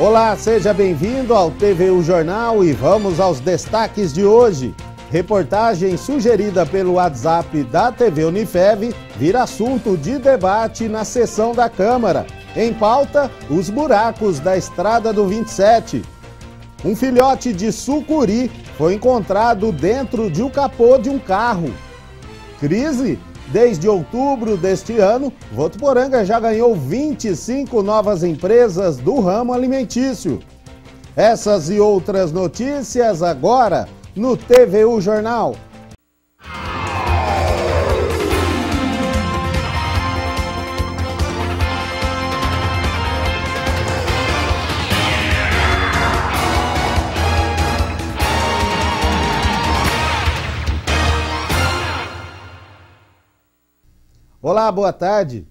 Olá, seja bem-vindo ao TVU Jornal e vamos aos destaques de hoje. Reportagem sugerida pelo WhatsApp da TV Unifev vira assunto de debate na sessão da Câmara. Em pauta, os buracos da Estrada do 27. Um filhote de sucuri foi encontrado dentro de um capô de um carro. Crise Desde outubro deste ano, Votuporanga já ganhou 25 novas empresas do ramo alimentício. Essas e outras notícias agora no TVU Jornal. Olá, boa tarde.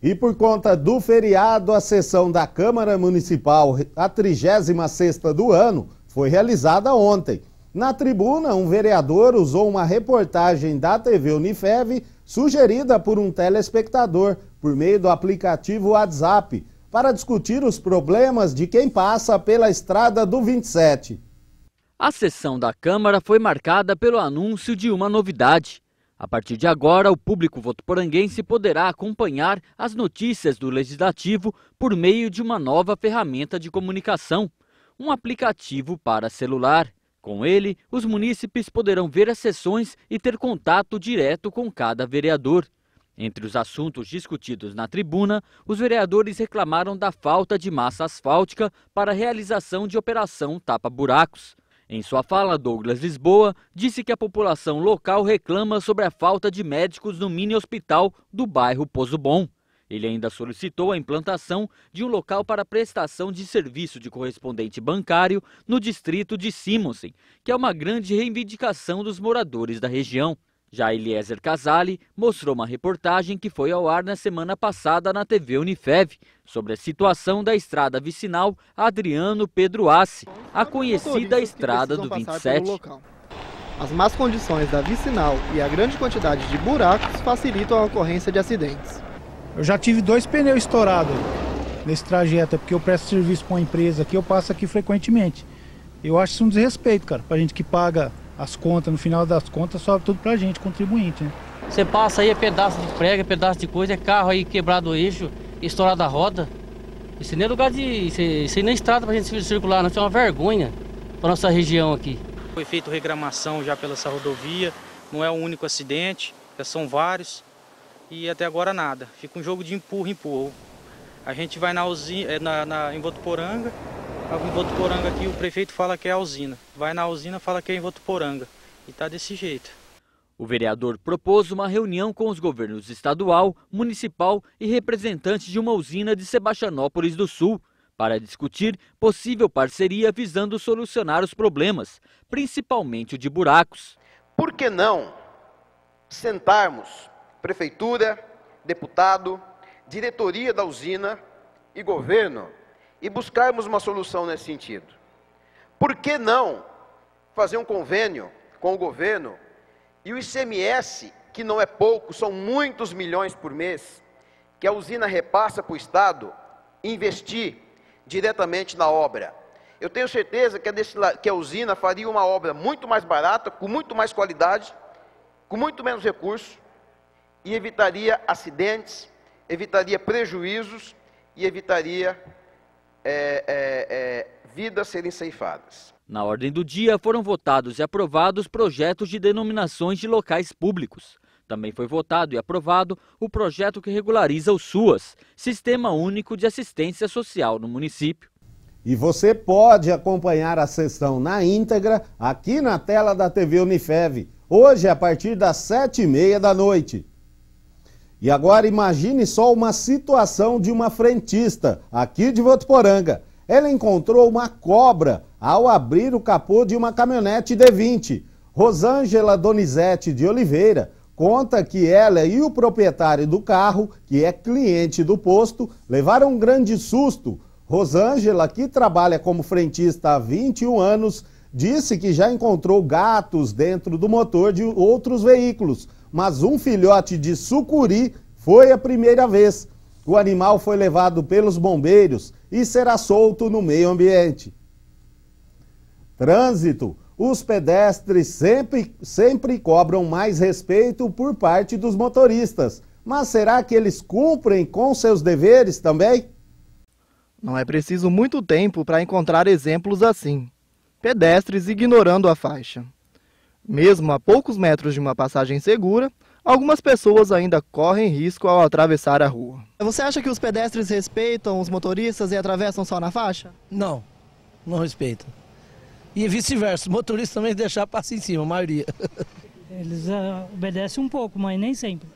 E por conta do feriado, a sessão da Câmara Municipal, a 36ª do ano, foi realizada ontem. Na tribuna, um vereador usou uma reportagem da TV Unifev sugerida por um telespectador por meio do aplicativo WhatsApp para discutir os problemas de quem passa pela estrada do 27. A sessão da Câmara foi marcada pelo anúncio de uma novidade. A partir de agora, o público votoporanguense poderá acompanhar as notícias do Legislativo por meio de uma nova ferramenta de comunicação, um aplicativo para celular. Com ele, os munícipes poderão ver as sessões e ter contato direto com cada vereador. Entre os assuntos discutidos na tribuna, os vereadores reclamaram da falta de massa asfáltica para a realização de operação tapa-buracos. Em sua fala, Douglas Lisboa disse que a população local reclama sobre a falta de médicos no mini hospital do bairro Pozo Bom. Ele ainda solicitou a implantação de um local para prestação de serviço de correspondente bancário no distrito de Simonsen, que é uma grande reivindicação dos moradores da região. Já Eliezer Casale mostrou uma reportagem que foi ao ar na semana passada na TV Unifev sobre a situação da estrada vicinal Adriano Pedro Assi, a conhecida Estrada do 27. As más condições da vicinal e a grande quantidade de buracos facilitam a ocorrência de acidentes. Eu já tive dois pneus estourados nesse trajeto, é porque eu presto serviço para uma empresa que eu passo aqui frequentemente. Eu acho isso um desrespeito, cara, para a gente que paga as contas, no final das contas, sobe tudo pra gente, contribuinte, né? Você passa aí, é pedaço de prega, é pedaço de coisa, é carro aí quebrado o eixo, estourado a roda. Isso nem é lugar de. Isso, isso nem é estrada pra gente circular, não. Isso é uma vergonha pra nossa região aqui. Foi feita regramação já pela essa rodovia, não é o um único acidente, já são vários. E até agora nada. Fica um jogo de empurra, empurra. A gente vai na, usina, eh, na, na, em Votuporanga, em Votuporanga aqui o prefeito fala que é a usina. Vai na usina fala que é em Votuporanga. E tá desse jeito. O vereador propôs uma reunião com os governos estadual, municipal e representantes de uma usina de Sebastianópolis do Sul para discutir possível parceria visando solucionar os problemas, principalmente o de buracos. Por que não sentarmos prefeitura, deputado, diretoria da usina e governo? e buscarmos uma solução nesse sentido. Por que não fazer um convênio com o governo e o ICMS, que não é pouco, são muitos milhões por mês, que a usina repassa para o Estado, investir diretamente na obra? Eu tenho certeza que a, é desse, que a usina faria uma obra muito mais barata, com muito mais qualidade, com muito menos recursos e evitaria acidentes, evitaria prejuízos e evitaria é, é, é, vidas serem ceifadas. Na ordem do dia foram votados e aprovados projetos de denominações de locais públicos. Também foi votado e aprovado o projeto que regulariza o SUAS, Sistema Único de Assistência Social no município. E você pode acompanhar a sessão na íntegra aqui na tela da TV Unifev, hoje a partir das sete e meia da noite. E agora imagine só uma situação de uma frentista aqui de Votuporanga. Ela encontrou uma cobra ao abrir o capô de uma caminhonete D20. Rosângela Donizete de Oliveira conta que ela e o proprietário do carro, que é cliente do posto, levaram um grande susto. Rosângela, que trabalha como frentista há 21 anos, disse que já encontrou gatos dentro do motor de outros veículos mas um filhote de sucuri foi a primeira vez. O animal foi levado pelos bombeiros e será solto no meio ambiente. Trânsito. Os pedestres sempre, sempre cobram mais respeito por parte dos motoristas. Mas será que eles cumprem com seus deveres também? Não é preciso muito tempo para encontrar exemplos assim. Pedestres ignorando a faixa. Mesmo a poucos metros de uma passagem segura, algumas pessoas ainda correm risco ao atravessar a rua. Você acha que os pedestres respeitam os motoristas e atravessam só na faixa? Não, não respeitam. E vice-versa, os motoristas também deixam passar em cima, a maioria. Eles uh, obedecem um pouco, mas nem sempre.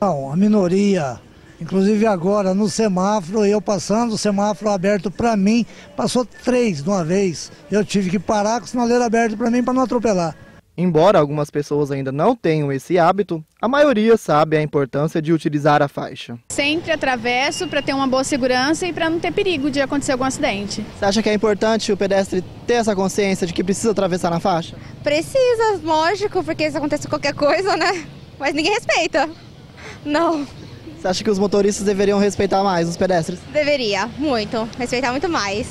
Não, a minoria. Inclusive agora, no semáforo, eu passando, o semáforo aberto para mim, passou três de uma vez. Eu tive que parar com o sinaleiro aberto para mim para não atropelar. Embora algumas pessoas ainda não tenham esse hábito, a maioria sabe a importância de utilizar a faixa. Sempre atravesso para ter uma boa segurança e para não ter perigo de acontecer algum acidente. Você acha que é importante o pedestre ter essa consciência de que precisa atravessar na faixa? Precisa, lógico, porque se acontece qualquer coisa, né? Mas ninguém respeita. Não. Você acha que os motoristas deveriam respeitar mais os pedestres? Deveria, muito. Respeitar muito mais.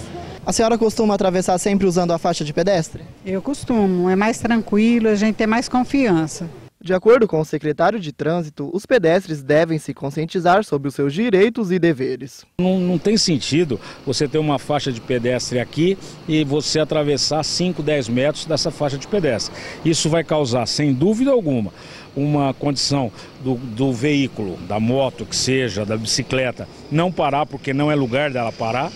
A senhora costuma atravessar sempre usando a faixa de pedestre? Eu costumo, é mais tranquilo, a gente tem mais confiança. De acordo com o secretário de Trânsito, os pedestres devem se conscientizar sobre os seus direitos e deveres. Não, não, tem sentido você ter uma faixa de pedestre aqui e você atravessar 5, 10 metros dessa faixa de pedestre. Isso vai causar, sem dúvida alguma, uma condição do, do veículo, da moto que seja, da bicicleta, não parar porque não é lugar dela parar,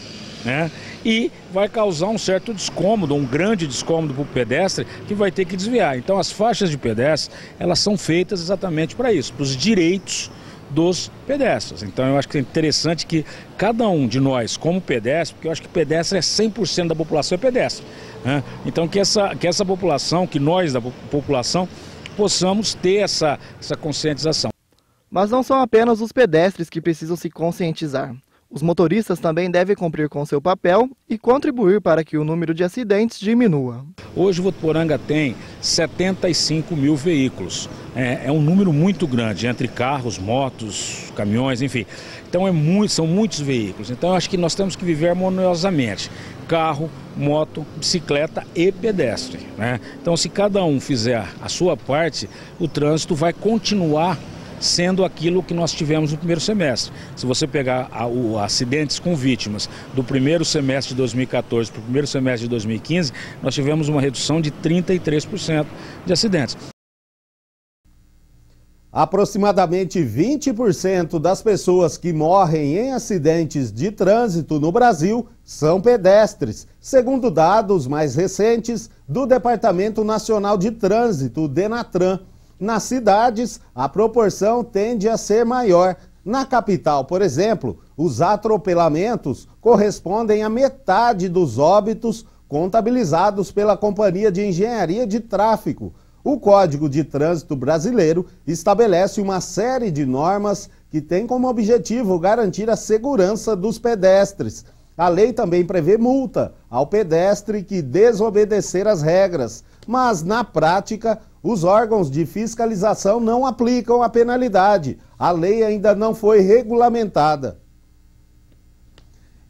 né? e vai causar um certo descômodo, um grande descômodo para o pedestre que vai ter que desviar. Então as faixas de pedestre, elas são feitas exatamente para isso, para os direitos dos pedestres. Então eu acho que é interessante que cada um de nós, como pedestre, porque eu acho que pedestre é 100% da população é pedestre, né? então que essa, que essa população, que nós da população, possamos ter essa, essa conscientização. Mas não são apenas os pedestres que precisam se conscientizar. Os motoristas também devem cumprir com seu papel e contribuir para que o número de acidentes diminua. Hoje, Votuporanga tem 75 mil veículos. É, é, um número muito grande, entre carros, motos, caminhões, enfim. Então, é muito, são muitos veículos. Então, acho que nós temos que viver harmoniosamente. Carro, moto, bicicleta e pedestre. Né? Então, se cada um fizer a sua parte, o trânsito vai continuar sendo aquilo que nós tivemos no primeiro semestre. Se você pegar a, o, acidentes com vítimas do primeiro semestre de 2014 para o primeiro semestre de 2015, nós tivemos uma redução de 33% de acidentes. Aproximadamente 20% das pessoas que morrem em acidentes de trânsito no Brasil são pedestres, segundo dados mais recentes do Departamento Nacional de Trânsito, Denatran. Nas cidades, a proporção tende a ser maior. Na capital, por exemplo, os atropelamentos correspondem a metade dos óbitos contabilizados pela Companhia de Engenharia de Tráfico. O Código de Trânsito Brasileiro estabelece uma série de normas que tem como objetivo garantir a segurança dos pedestres. A lei também prevê multa ao pedestre que desobedecer as regras mas na prática os órgãos de fiscalização não aplicam a penalidade. A lei ainda não foi regulamentada.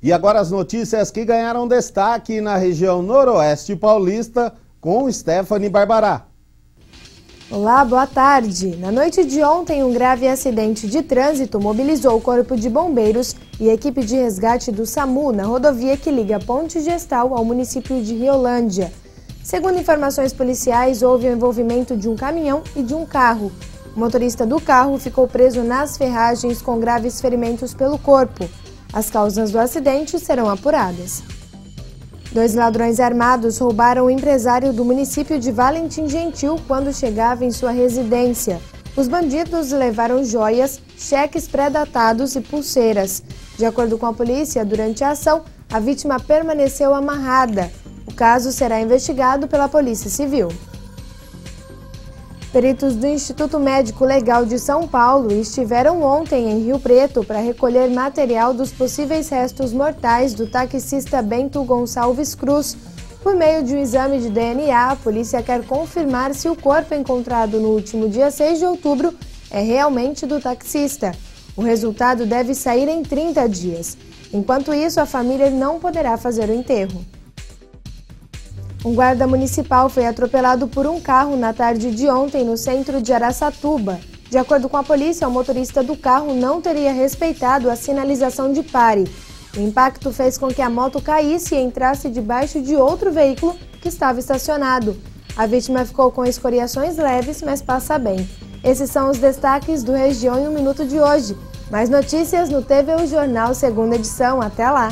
E agora as notícias que ganharam destaque na região noroeste paulista com Stephanie Barbará. Olá, boa tarde. Na noite de ontem, um grave acidente de trânsito mobilizou o Corpo de Bombeiros e a equipe de resgate do SAMU na rodovia que liga Ponte Gestal ao município de Riolândia. Segundo informações policiais, houve o envolvimento de um caminhão e de um carro. O motorista do carro ficou preso nas ferragens com graves ferimentos pelo corpo. As causas do acidente serão apuradas. Dois ladrões armados roubaram o empresário do município de Valentim Gentil quando chegava em sua residência. Os bandidos levaram joias, cheques pré-datados e pulseiras. De acordo com a polícia, durante a ação, a vítima permaneceu amarrada. O caso será investigado pela Polícia Civil. Peritos do Instituto Médico Legal de São Paulo estiveram ontem em Rio Preto para recolher material dos possíveis restos mortais do taxista Bento Gonçalves Cruz. Por meio de um exame de DNA, a polícia quer confirmar se o corpo encontrado no último dia 6 de outubro é realmente do taxista. O resultado deve sair em 30 dias. Enquanto isso, a família não poderá fazer o enterro. Um guarda municipal foi atropelado por um carro na tarde de ontem no centro de Araçatuba. De acordo com a polícia, o motorista do carro não teria respeitado a sinalização de pare. O impacto fez com que a moto caísse e entrasse debaixo de outro veículo que estava estacionado. A vítima ficou com escoriações leves, mas passa bem. Esses são os destaques do Região em um Minuto de hoje. Mais notícias no TV o Jornal, segunda edição. Até lá!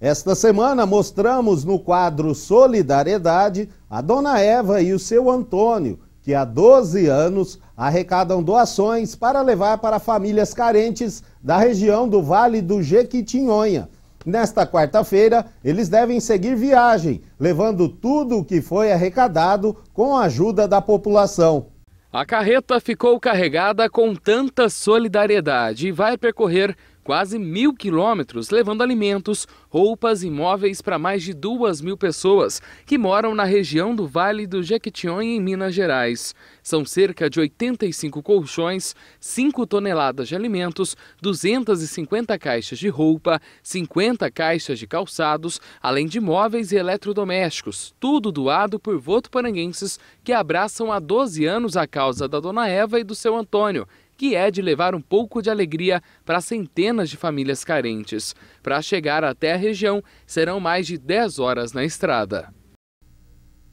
Esta semana mostramos no quadro Solidariedade a dona Eva e o seu Antônio, que há 12 anos arrecadam doações para levar para famílias carentes da região do Vale do Jequitinhonha. Nesta quarta-feira, eles devem seguir viagem, levando tudo o que foi arrecadado com a ajuda da população. A carreta ficou carregada com tanta solidariedade e vai percorrer quase mil quilômetros, levando alimentos, roupas e móveis para mais de duas mil pessoas que moram na região do Vale do Jequitinhonha, em Minas Gerais. São cerca de 85 colchões, 5 toneladas de alimentos, 250 caixas de roupa, 50 caixas de calçados, além de móveis e eletrodomésticos, tudo doado por votuparanguenses que abraçam há 12 anos a causa da Dona Eva e do seu Antônio que é de levar um pouco de alegria para centenas de famílias carentes. Para chegar até a região, serão mais de 10 horas na estrada.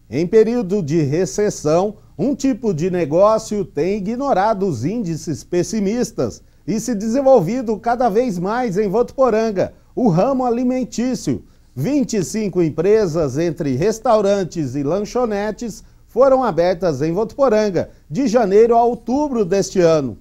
Em período de recessão, um tipo de negócio tem ignorado os índices pessimistas e se desenvolvido cada vez mais em Votuporanga, o ramo alimentício. 25 empresas, entre restaurantes e lanchonetes, foram abertas em Votuporanga de janeiro a outubro deste ano.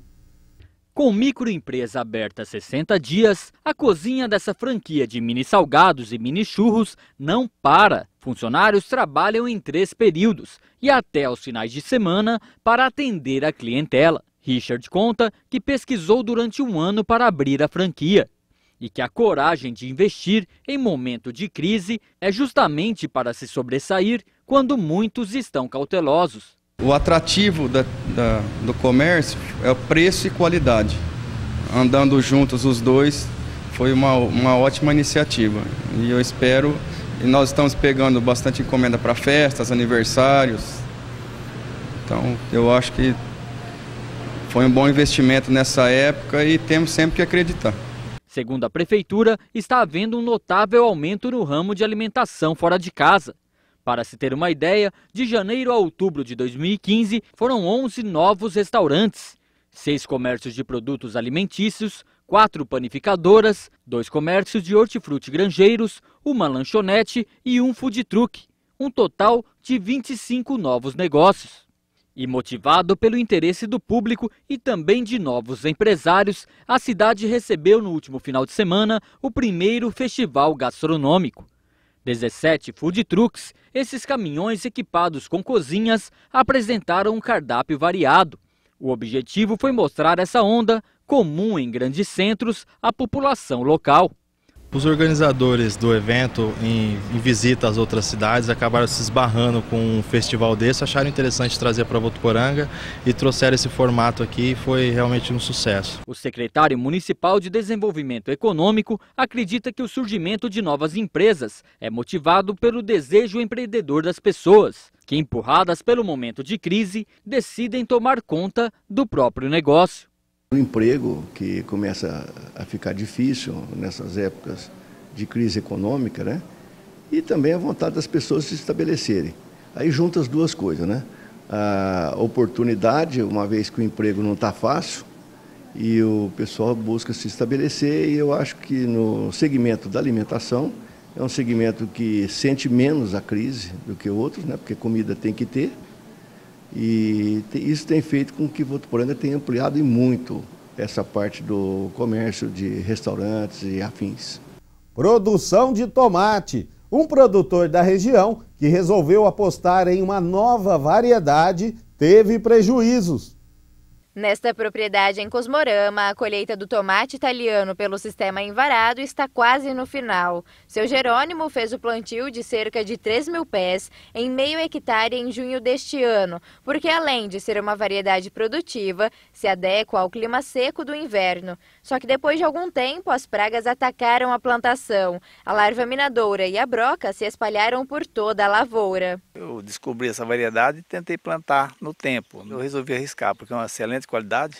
Com microempresa aberta há 60 dias, a cozinha dessa franquia de mini salgados e mini churros não para. Funcionários trabalham em três períodos e até aos finais de semana para atender a clientela. Richard conta que pesquisou durante um ano para abrir a franquia e que a coragem de investir em momento de crise é justamente para se sobressair quando muitos estão cautelosos. O atrativo da, da, do comércio é o preço e qualidade. Andando juntos os dois foi uma, uma ótima iniciativa. E eu espero, e nós estamos pegando bastante encomenda para festas, aniversários. Então eu acho que foi um bom investimento nessa época e temos sempre que acreditar. Segundo a prefeitura, está havendo um notável aumento no ramo de alimentação fora de casa. Para se ter uma ideia, de janeiro a outubro de 2015 foram 11 novos restaurantes, seis comércios de produtos alimentícios, quatro panificadoras, dois comércios de hortifruti granjeiros, uma lanchonete e um food truck. Um total de 25 novos negócios. E motivado pelo interesse do público e também de novos empresários, a cidade recebeu no último final de semana o primeiro festival gastronômico. 17 food trucks, esses caminhões equipados com cozinhas, apresentaram um cardápio variado. O objetivo foi mostrar essa onda, comum em grandes centros, à população local. Os organizadores do evento, em, em, visita às outras cidades, acabaram se esbarrando com um festival desse, acharam interessante trazer para Votuporanga e trouxeram esse formato aqui e foi realmente um sucesso. O secretário municipal de Desenvolvimento Econômico acredita que o surgimento de novas empresas é motivado pelo desejo empreendedor das pessoas, que empurradas pelo momento de crise, decidem tomar conta do próprio negócio. O emprego, que começa a ficar difícil nessas épocas de crise econômica, né? E também a vontade das pessoas se estabelecerem. Aí junta as duas coisas, né? A oportunidade, uma vez que o emprego não está fácil, e o pessoal busca se estabelecer, e eu acho que no segmento da alimentação, é um segmento que sente menos a crise do que outros, né? Porque comida tem que ter. E isso tem feito com que Votuporanga tenha ampliado e muito essa parte do comércio de restaurantes e afins. Produção de tomate. Um produtor da região que resolveu apostar em uma nova variedade teve prejuízos. Nesta propriedade em Cosmorama, a colheita do tomate italiano pelo sistema envarado está quase no final. Seu Jerônimo fez o plantio de cerca de 3 mil pés em meio hectare em junho deste ano, porque além de ser uma variedade produtiva, se adequa ao clima seco do inverno. Só que depois de algum tempo, as pragas atacaram a plantação. A larva minadoura e a broca se espalharam por toda a lavoura. Eu descobri essa variedade e tentei plantar no tempo. Eu resolvi arriscar, porque é uma excelente de qualidade,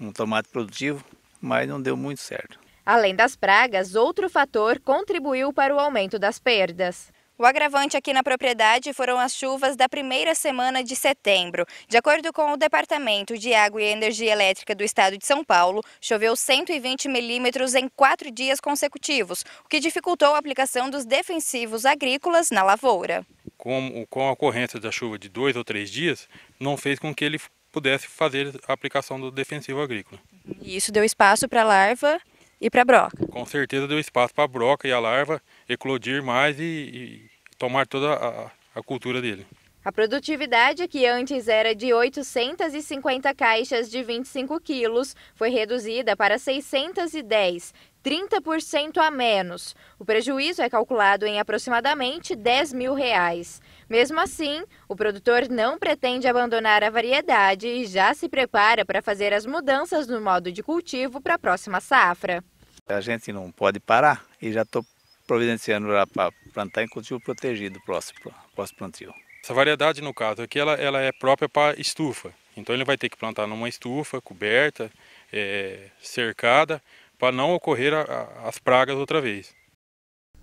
um tomate produtivo, mas não deu muito certo. Além das pragas, outro fator contribuiu para o aumento das perdas. O agravante aqui na propriedade foram as chuvas da primeira semana de setembro. De acordo com o Departamento de Água e Energia Elétrica do Estado de São Paulo, choveu 120 milímetros em quatro dias consecutivos, o que dificultou a aplicação dos defensivos agrícolas na lavoura. Com, com a ocorrência da chuva de dois ou três dias, não fez com que ele pudesse fazer a aplicação do defensivo agrícola. E isso deu espaço para a larva e para a broca? Com certeza deu espaço para a broca e a larva eclodir mais e, e tomar toda a, a cultura dele. A produtividade, que antes era de 850 caixas de 25 quilos, foi reduzida para 610, 30% a menos. O prejuízo é calculado em aproximadamente 10 mil reais. Mesmo assim, o produtor não pretende abandonar a variedade e já se prepara para fazer as mudanças no modo de cultivo para a próxima safra. A gente não pode parar e já estou providenciando para plantar em cultivo protegido próximo, próximo plantio. Essa variedade, no caso aqui, ela, ela é própria para estufa. Então ele vai ter que plantar numa estufa coberta, é, cercada, para não ocorrer a, a, as pragas outra vez.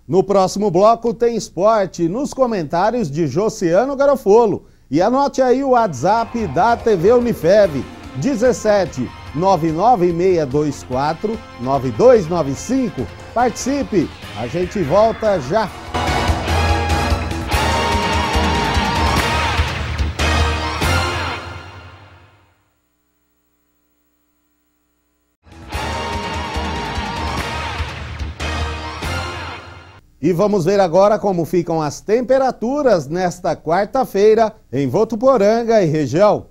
No próximo bloco tem esporte nos comentários de Josiano Garofolo. E anote aí o WhatsApp da TV Unifev, 17 99624 9295. Participe, a gente volta já! E vamos ver agora como ficam as temperaturas nesta quarta-feira em Votuporanga e região.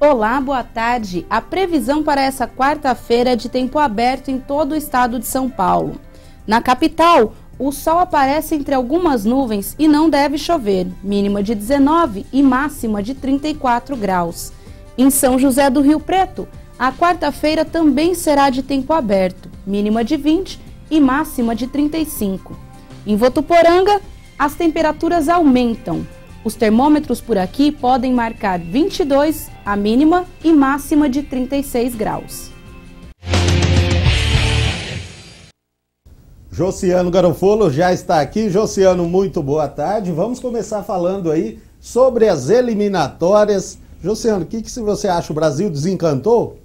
Olá, boa tarde. A previsão para essa quarta-feira é de tempo aberto em todo o estado de São Paulo. Na capital, o sol aparece entre algumas nuvens e não deve chover, mínima de 19 e máxima de 34 graus. Em São José do Rio Preto, a quarta-feira também será de tempo aberto, mínima de 20 e máxima de 35. Em Votuporanga, as temperaturas aumentam. Os termômetros por aqui podem marcar 22 a mínima e máxima de 36 graus. Josiano Garofolo já está aqui. Josiano, muito boa tarde. Vamos começar falando aí sobre as eliminatórias. Josiano, o que, que você acha? O Brasil desencantou?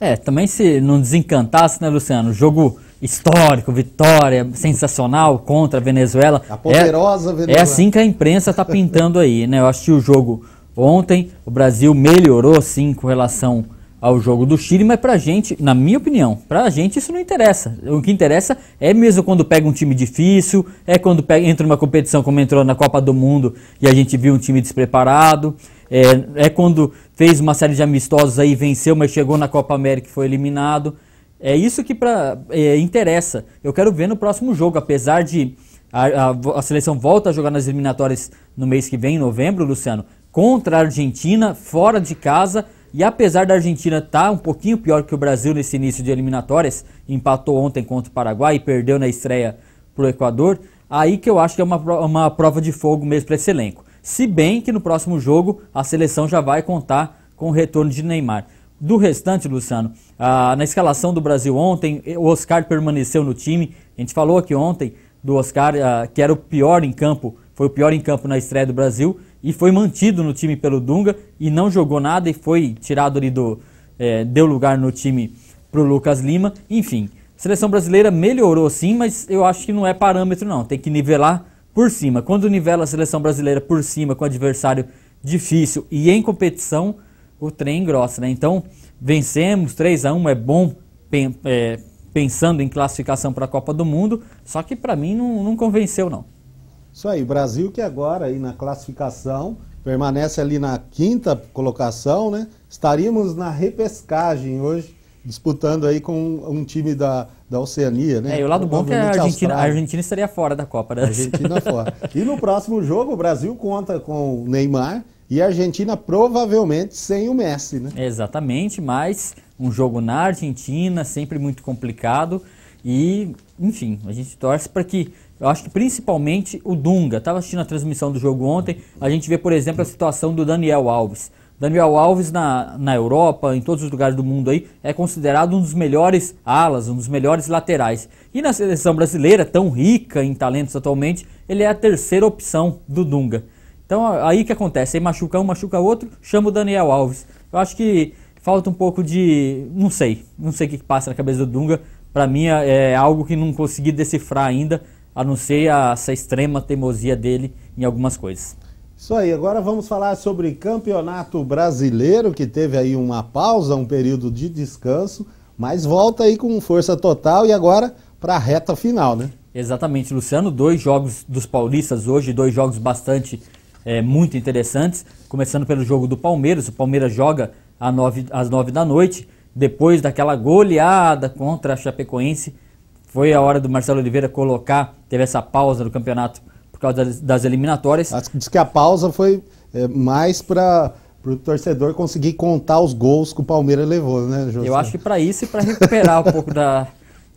É, também se não desencantasse, né, Luciano? Jogo histórico, vitória sensacional contra a Venezuela. A poderosa é, é Venezuela. É assim que a imprensa está pintando aí, né? Eu assisti o jogo ontem, o Brasil melhorou sim com relação ao jogo do Chile, mas pra gente, na minha opinião, pra gente isso não interessa. O que interessa é mesmo quando pega um time difícil, é quando pega, entra numa competição como entrou na Copa do Mundo e a gente viu um time despreparado, é, é quando fez uma série de amistosos aí, venceu, mas chegou na Copa América e foi eliminado. É isso que pra, é, interessa. Eu quero ver no próximo jogo, apesar de a, a, a, seleção volta a jogar nas eliminatórias no mês que vem, em novembro, Luciano, contra a Argentina, fora de casa. E apesar da Argentina estar tá um pouquinho pior que o Brasil nesse início de eliminatórias, empatou ontem contra o Paraguai e perdeu na estreia para o Equador, aí que eu acho que é uma, uma prova de fogo mesmo para esse elenco. Se bem que no próximo jogo a seleção já vai contar com o retorno de Neymar. Do restante, Luciano, ah, na escalação do Brasil ontem, o Oscar permaneceu no time. A gente falou aqui ontem do Oscar, ah, que era o pior em campo, foi o pior em campo na estreia do Brasil, e foi mantido no time pelo Dunga e não jogou nada e foi tirado ali do. É, deu lugar no time para o Lucas Lima. Enfim, a seleção brasileira melhorou sim, mas eu acho que não é parâmetro, não. Tem que nivelar por cima. Quando nivela a seleção brasileira por cima com adversário difícil e em competição, o trem engrossa, né? Então, vencemos 3 a 1 é bom é, pensando em classificação para a Copa do Mundo, só que para mim não, não convenceu não. Isso aí, Brasil que agora aí na classificação permanece ali na quinta colocação, né? Estaríamos na repescagem hoje, disputando aí com um time da, da Oceania, né? É, e o lado bom é que a Argentina, a Argentina, estaria fora da Copa, né? Argentina fora. E no próximo jogo, o Brasil conta com o Neymar e a Argentina provavelmente sem o Messi, né? Exatamente, mas um jogo na Argentina, sempre muito complicado. E, enfim, a gente torce para que. Eu acho que principalmente o Dunga. Estava assistindo a transmissão do jogo ontem. A gente vê, por exemplo, a situação do Daniel Alves. Daniel Alves na, na Europa, em todos os lugares do mundo aí, é considerado um dos melhores alas, um dos melhores laterais. E na seleção brasileira, tão rica em talentos atualmente, ele é a terceira opção do Dunga. Então aí que acontece, aí machuca um, machuca outro, chama o Daniel Alves. Eu acho que falta um pouco de, não sei, não sei o que passa na cabeça do Dunga. Para mim é, é algo que não consegui decifrar ainda, a não ser essa extrema teimosia dele em algumas coisas. Isso aí, agora vamos falar sobre campeonato brasileiro, que teve aí uma pausa, um período de descanso, mas volta aí com força total e agora para a reta final, né? Exatamente, Luciano. Dois jogos dos paulistas hoje, dois jogos bastante, é, muito interessantes. Começando pelo jogo do Palmeiras, o Palmeiras joga às nove, às nove da noite, depois daquela goleada contra a Chapecoense, foi a hora do Marcelo Oliveira colocar, teve essa pausa no campeonato por causa das, das eliminatórias. Acho que diz que a pausa foi é, mais para o torcedor conseguir contar os gols que o Palmeiras levou, né, José? Eu acho que para isso e para recuperar um pouco da,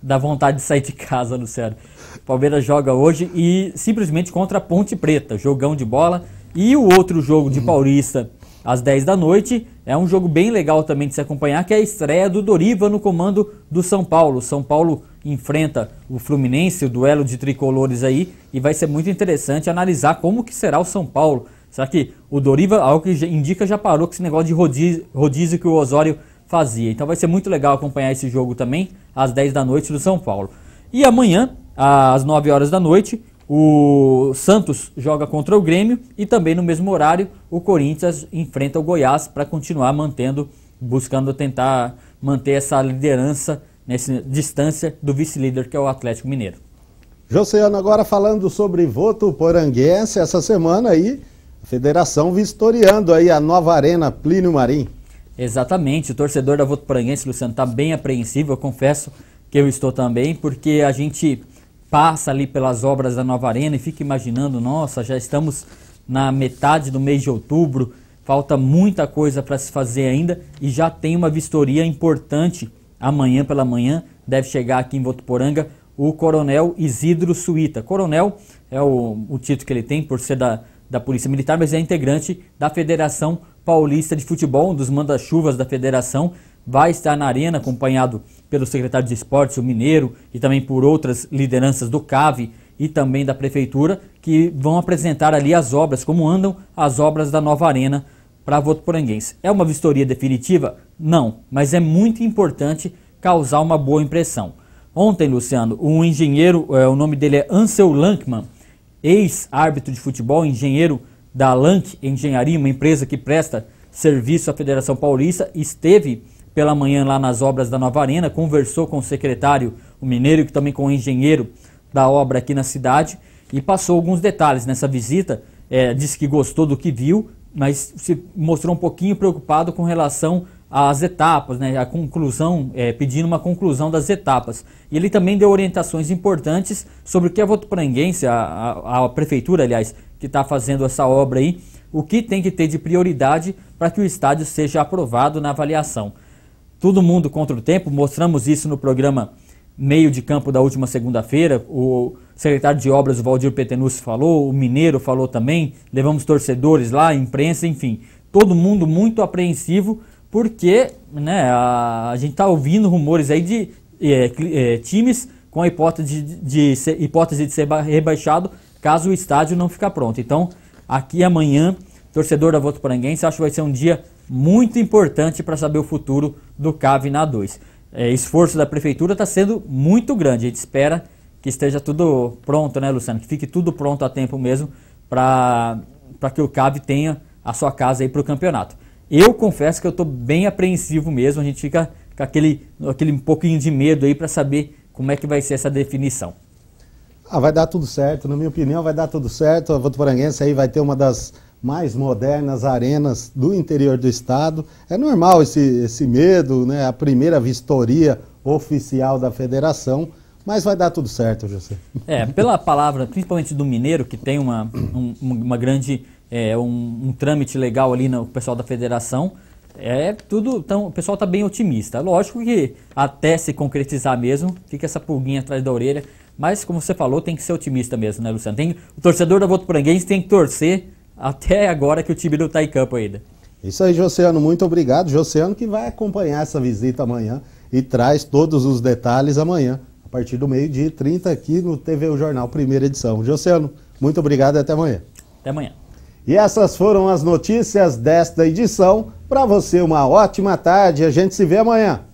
da vontade de sair de casa, Luciano. O Palmeiras joga hoje e simplesmente contra a Ponte Preta, jogão de bola. E o outro jogo de uhum. Paulista às 10 da noite. É um jogo bem legal também de se acompanhar, que é a estreia do Doriva no comando do São Paulo. São Paulo enfrenta o Fluminense, o duelo de tricolores aí, e vai ser muito interessante analisar como que será o São Paulo. Será que o Doriva, algo que indica, já parou com esse negócio de rodízio, rodízio que o Osório fazia. Então vai ser muito legal acompanhar esse jogo também, às 10 da noite do São Paulo. E amanhã, às 9 horas da noite, o Santos joga contra o Grêmio e também no mesmo horário o Corinthians enfrenta o Goiás para continuar mantendo, buscando tentar manter essa liderança, nessa distância do vice-líder que é o Atlético Mineiro. Josiano, agora falando sobre voto poranguense, essa semana aí a federação vistoriando aí a nova arena Plínio Marim. Exatamente, o torcedor da Voto Poranguense, Luciano, está bem apreensivo, eu confesso que eu estou também, porque a gente passa ali pelas obras da Nova Arena e fica imaginando, nossa, já estamos na metade do mês de outubro, falta muita coisa para se fazer ainda e já tem uma vistoria importante amanhã pela manhã, deve chegar aqui em Votuporanga o Coronel Isidro Suíta. Coronel é o, o título que ele tem por ser da, da Polícia Militar, mas é integrante da Federação Paulista de Futebol, um dos manda-chuvas da federação, vai estar na arena acompanhado pelo secretário de Esportes, o Mineiro, e também por outras lideranças do CAV e também da Prefeitura, que vão apresentar ali as obras, como andam as obras da nova arena para Votuporanguense. É uma vistoria definitiva? Não, mas é muito importante causar uma boa impressão. Ontem, Luciano, um engenheiro, é, o nome dele é Ansel Lankman, ex-árbitro de futebol, engenheiro da Lank Engenharia, uma empresa que presta serviço à Federação Paulista, esteve pela manhã lá nas obras da Nova Arena, conversou com o secretário, o mineiro, que também com o engenheiro da obra aqui na cidade, e passou alguns detalhes nessa visita. É, disse que gostou do que viu, mas se mostrou um pouquinho preocupado com relação às etapas, né, a conclusão, é, pedindo uma conclusão das etapas. E ele também deu orientações importantes sobre o que a Votuporanguense, a, a, a prefeitura, aliás, que está fazendo essa obra aí, o que tem que ter de prioridade para que o estádio seja aprovado na avaliação. Todo mundo contra o tempo, mostramos isso no programa Meio de Campo da última segunda-feira. O secretário de Obras, o Valdir Petenus, falou, o Mineiro falou também. Levamos torcedores lá, imprensa, enfim. Todo mundo muito apreensivo, porque né, a, a gente está ouvindo rumores aí de é, é, times com a hipótese de, de, hipótese de ser rebaixado caso o estádio não ficar pronto. Então, aqui amanhã, torcedor da Voto Paranguense, acho que vai ser um dia muito importante para saber o futuro do CAV na 2. É, esforço da prefeitura está sendo muito grande. A gente espera que esteja tudo pronto, né, Luciano? Que fique tudo pronto a tempo mesmo para que o CAV tenha a sua casa aí para o campeonato. Eu confesso que eu estou bem apreensivo mesmo, a gente fica com aquele, aquele pouquinho de medo aí para saber como é que vai ser essa definição. Ah, vai dar tudo certo, na minha opinião vai dar tudo certo, a Votuporanguense aí vai ter uma das mais modernas arenas do interior do estado. É normal esse, esse medo, né? A primeira vistoria oficial da federação, mas vai dar tudo certo, José. É, pela palavra, principalmente do mineiro, que tem uma, um, uma grande, é, um, um, trâmite legal ali no pessoal da federação, é tudo, então o pessoal está bem otimista. Lógico que até se concretizar mesmo, fica essa pulguinha atrás da orelha, mas como você falou, tem que ser otimista mesmo, né, Luciano? Tem, o torcedor da Voto Poranguense tem que torcer até agora que o time não está em campo ainda. Isso aí, Josiano, muito obrigado. Josiano que vai acompanhar essa visita amanhã e traz todos os detalhes amanhã, a partir do meio-dia 30 aqui no TV O Jornal, primeira edição. Josiano, muito obrigado e até amanhã. Até amanhã. E essas foram as notícias desta edição. Para você, uma ótima tarde. A gente se vê amanhã.